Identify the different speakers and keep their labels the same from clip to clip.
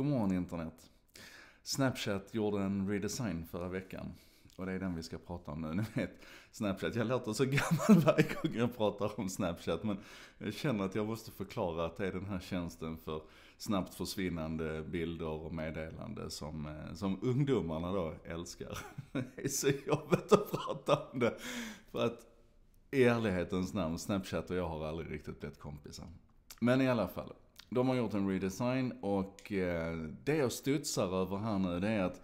Speaker 1: God morgon internet. Snapchat gjorde en redesign förra veckan. Och det är den vi ska prata om nu. Ni vet, Snapchat. Jag låter så gammal varje gång jag pratar om Snapchat. Men jag känner att jag måste förklara att det är den här tjänsten för snabbt försvinnande bilder och meddelande som, eh, som ungdomarna då älskar. Det är så jobbigt att prata om det. För att i ärlighetens namn, Snapchat och jag har aldrig riktigt blivit kompisar. Men i alla fall. De har gjort en redesign och eh, det jag studsar över här nu det är att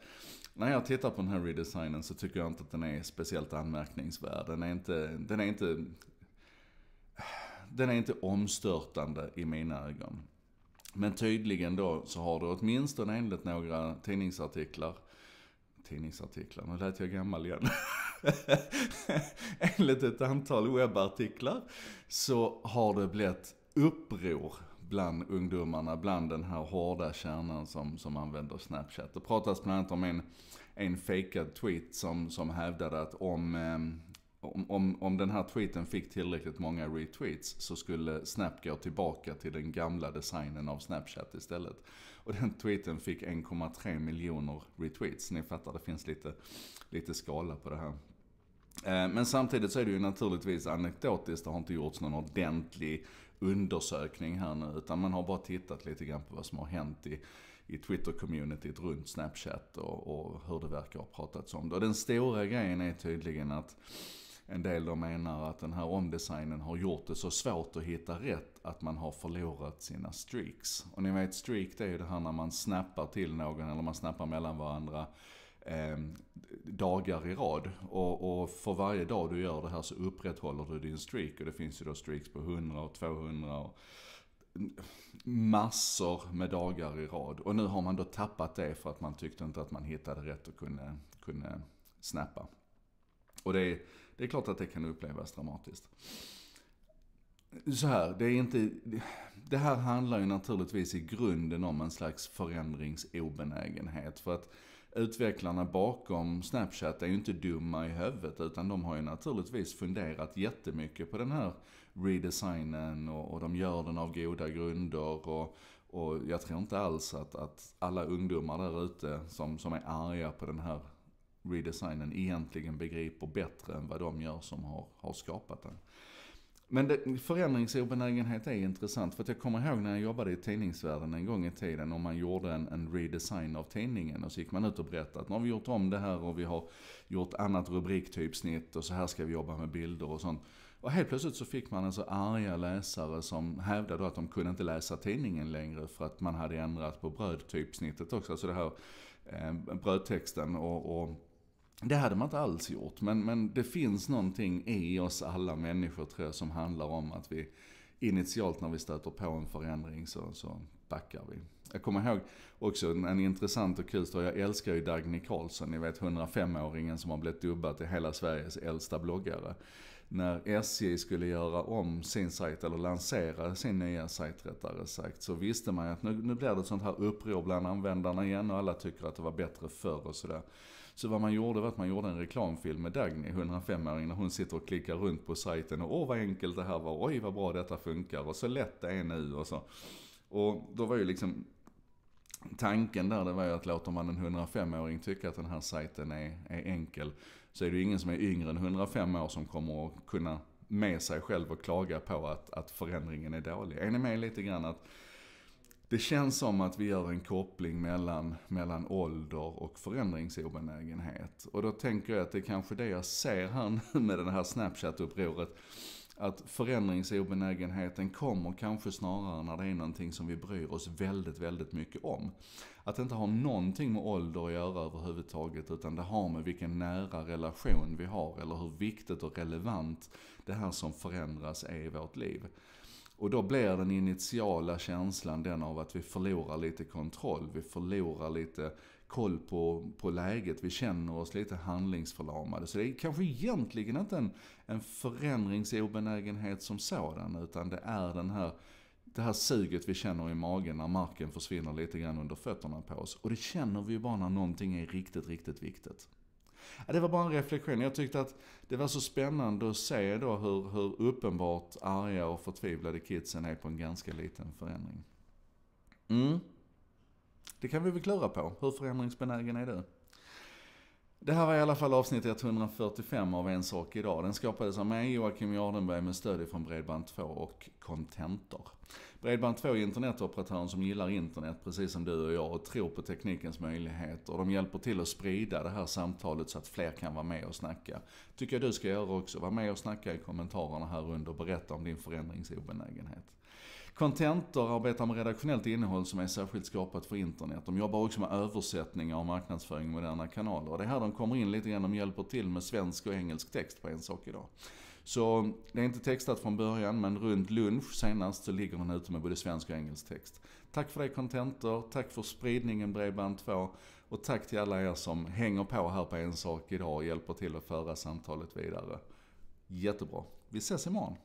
Speaker 1: när jag tittar på den här redesignen så tycker jag inte att den är speciellt anmärkningsvärd. Den är inte, den är inte, den är inte omstörtande i mina ögon. Men tydligen då så har det åtminstone enligt några tidningsartiklar, tidningsartiklar, nu lät jag gammal igen. enligt ett antal webbartiklar så har det blivit uppror bland ungdomarna, bland den här hårda kärnan som, som använder Snapchat. Det pratas bland annat om en, en fejkad tweet som, som hävdade att om, ehm, om, om, om den här tweeten fick tillräckligt många retweets så skulle Snap gå tillbaka till den gamla designen av Snapchat istället. Och den tweeten fick 1,3 miljoner retweets. Ni fattar, det finns lite, lite skala på det här. Eh, men samtidigt så är det ju naturligtvis anekdotiskt, det har inte gjorts någon ordentlig undersökning här nu, utan man har bara tittat lite grann på vad som har hänt i, i Twitter-communityt runt Snapchat och, och hur det verkar ha pratats om det. Och den stora grejen är tydligen att en del då menar att den här omdesignen har gjort det så svårt att hitta rätt att man har förlorat sina streaks. Och ni vet, streak det är ju det här när man snappar till någon eller man snappar mellan varandra eh, dagar i rad. Och, och, för varje dag du gör det här så upprätthåller du din streak. Och det finns ju då streaks på 100 och 200 och massor med dagar i rad. Och nu har man då tappat det för att man tyckte inte att man hittade rätt och kunde, kunde snappa. Och det är, det är klart att det kan upplevas dramatiskt. Så här, det är inte... Det här handlar ju naturligtvis i grunden om en slags förändringsobenägenhet. För att utvecklarna bakom Snapchat är ju inte dumma i huvudet utan de har ju naturligtvis funderat jättemycket på den här redesignen och, och de gör den av goda grunder och, och jag tror inte alls att, att alla ungdomar där ute som, som är arga på den här redesignen egentligen begriper bättre än vad de gör som har, har skapat den. Men förändringsobenägenhet är intressant. För att jag kommer ihåg när jag jobbade i tidningsvärlden en gång i tiden och man gjorde en, en redesign av tidningen. Och så gick man ut och berättade att nu har vi gjort om det här och vi har gjort annat rubriktypsnitt och så här ska vi jobba med bilder och sånt. Och helt plötsligt så fick man alltså arga läsare som hävdade att de kunde inte läsa tidningen längre för att man hade ändrat på brödtypsnittet också. Alltså det här eh, brödtexten och, och det hade man inte alls gjort, men, men det finns någonting i oss alla människor tror jag som handlar om att vi initialt när vi stöter på en förändring så, så backar vi. Jag kommer ihåg också en, en intressant och kul story. Jag älskar ju Dagny Karlsson, ni vet 105-åringen som har blivit dubbad till hela Sveriges äldsta bloggare. När SJ skulle göra om sin sajt, eller lansera sin nya sajt rättare sagt, så visste man ju att nu, nu blir det ett sånt här uppror bland användarna igen och alla tycker att det var bättre förr och sådär. Så vad man gjorde var att man gjorde en reklamfilm med Dagny, 105-åringen, när hon sitter och klickar runt på sajten och åh vad enkelt det här var, oj vad bra detta funkar och så lätt det är nu och så. Och då var ju liksom tanken där, det var ju att låter man en 105-åring tycka att den här sajten är, är enkel, så är det ju ingen som är yngre än 105 år som kommer att kunna med sig själv och klaga på att, att förändringen är dålig. Är ni med lite grann att det känns som att vi gör en koppling mellan, mellan ålder och förändringsobenägenhet. Och då tänker jag att det är kanske det jag ser här nu med det här Snapchat-upproret att förändringsobenägenheten kommer kanske snarare när det är någonting som vi bryr oss väldigt, väldigt mycket om. Att det inte har någonting med ålder att göra överhuvudtaget, utan det har med vilken nära relation vi har, eller hur viktigt och relevant det här som förändras är i vårt liv. Och då blir den initiala känslan den av att vi förlorar lite kontroll, vi förlorar lite koll på, på läget. Vi känner oss lite handlingsförlamade. Så det är kanske egentligen inte en, en förändringsobenägenhet som sådan utan det är den här det här suget vi känner i magen när marken försvinner lite grann under fötterna på oss. Och det känner vi ju bara när någonting är riktigt, riktigt viktigt. Ja, det var bara en reflektion. Jag tyckte att det var så spännande att se då hur, hur uppenbart arga och förtvivlade kidsen är på en ganska liten förändring. Mm. Det kan vi väl klura på. Hur förändringsbenägen är du? Det här var i alla fall avsnitt 145 av En sak idag. Den skapades av mig, Joakim Jardenberg, med stöd från Bredband2 och Contentor. Bredband2 är internetoperatören som gillar internet precis som du och jag och tror på teknikens möjligheter. Och De hjälper till att sprida det här samtalet så att fler kan vara med och snacka. tycker jag du ska göra också. Var med och snacka i kommentarerna här under och berätta om din förändringsobenägenhet. Contentor arbetar med redaktionellt innehåll som är särskilt skapat för internet. De jobbar också med översättningar och marknadsföring i moderna kanaler. Och det är här de kommer in lite grann. De hjälper till med svensk och engelsk text på en sak idag. Så det är inte textat från början, men runt lunch senast så ligger den ute med både svensk och engelsk text. Tack för det Contentor, tack för spridningen Bredband 2 och tack till alla er som hänger på här på En sak idag och hjälper till att föra samtalet vidare. Jättebra. Vi ses imorgon.